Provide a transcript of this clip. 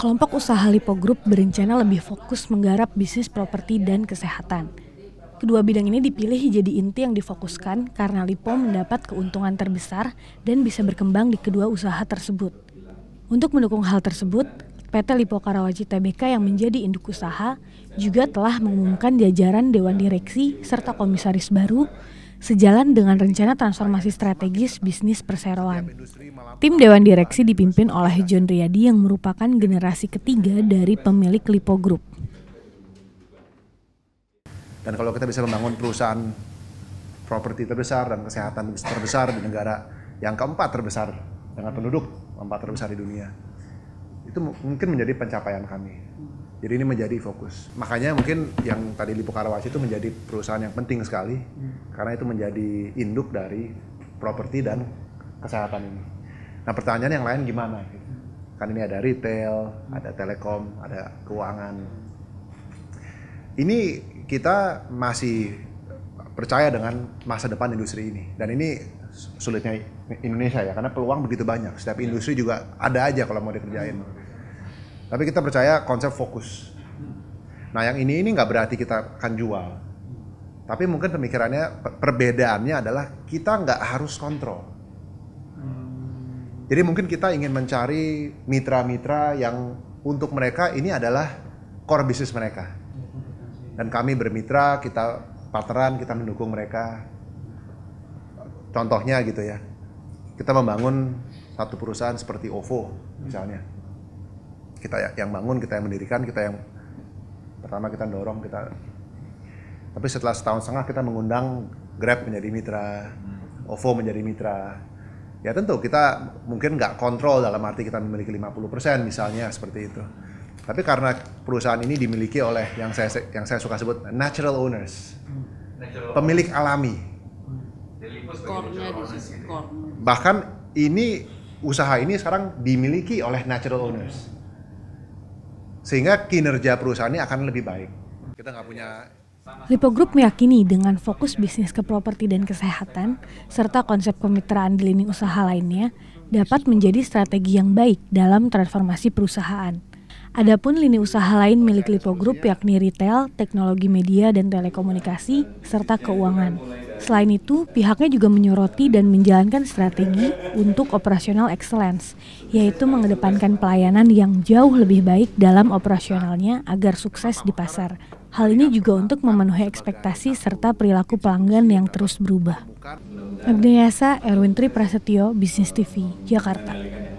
kelompok usaha Lipo Group berencana lebih fokus menggarap bisnis properti dan kesehatan. Kedua bidang ini dipilih jadi inti yang difokuskan karena Lipo mendapat keuntungan terbesar dan bisa berkembang di kedua usaha tersebut. Untuk mendukung hal tersebut, PT Lipo Karawaci Tbk yang menjadi induk usaha juga telah mengumumkan jajaran Dewan Direksi serta komisaris baru sejalan dengan rencana transformasi strategis bisnis perseroan. Tim Dewan Direksi dipimpin oleh John Riyadi yang merupakan generasi ketiga dari pemilik Lipo Group. Dan kalau kita bisa membangun perusahaan properti terbesar dan kesehatan terbesar di negara yang keempat terbesar dengan penduduk keempat terbesar di dunia, itu mungkin menjadi pencapaian kami. Jadi ini menjadi fokus. Makanya mungkin yang tadi Lipo Karawaci itu menjadi perusahaan yang penting sekali hmm. karena itu menjadi induk dari properti dan kesehatan ini. Nah pertanyaan yang lain gimana? Kan ini ada retail, hmm. ada telekom, ada keuangan. Ini kita masih percaya dengan masa depan industri ini. Dan ini sulitnya Indonesia ya, karena peluang begitu banyak. Setiap iya. industri juga ada aja kalau mau dikerjain. Hmm tapi kita percaya konsep fokus. Nah yang ini ini nggak berarti kita akan jual. Tapi mungkin pemikirannya perbedaannya adalah kita nggak harus kontrol. Jadi mungkin kita ingin mencari mitra-mitra yang untuk mereka ini adalah core bisnis mereka. Dan kami bermitra, kita partneran, kita mendukung mereka. Contohnya gitu ya, kita membangun satu perusahaan seperti OVO misalnya kita ya, yang bangun kita yang mendirikan kita yang pertama kita dorong kita tapi setelah setahun setengah kita mengundang Grab menjadi mitra hmm. OVO menjadi mitra ya tentu kita mungkin nggak kontrol dalam arti kita memiliki 50% misalnya seperti itu tapi karena perusahaan ini dimiliki oleh yang saya yang saya suka sebut natural owners natural pemilik owners. alami bahkan ini usaha ini sekarang dimiliki oleh natural owners sehingga kinerja perusahaan ini akan lebih baik. Kita nggak punya Lipo Group meyakini dengan fokus bisnis ke properti dan kesehatan, serta konsep kemitraan di lini usaha lainnya, dapat menjadi strategi yang baik dalam transformasi perusahaan. Adapun lini usaha lain milik Lipo Group yakni retail, teknologi media dan telekomunikasi serta keuangan. Selain itu, pihaknya juga menyoroti dan menjalankan strategi untuk operasional excellence, yaitu mengedepankan pelayanan yang jauh lebih baik dalam operasionalnya agar sukses di pasar. Hal ini juga untuk memenuhi ekspektasi serta perilaku pelanggan yang terus berubah. Agniasa Erwin Tri Prasetyo, Bisnis TV, Jakarta.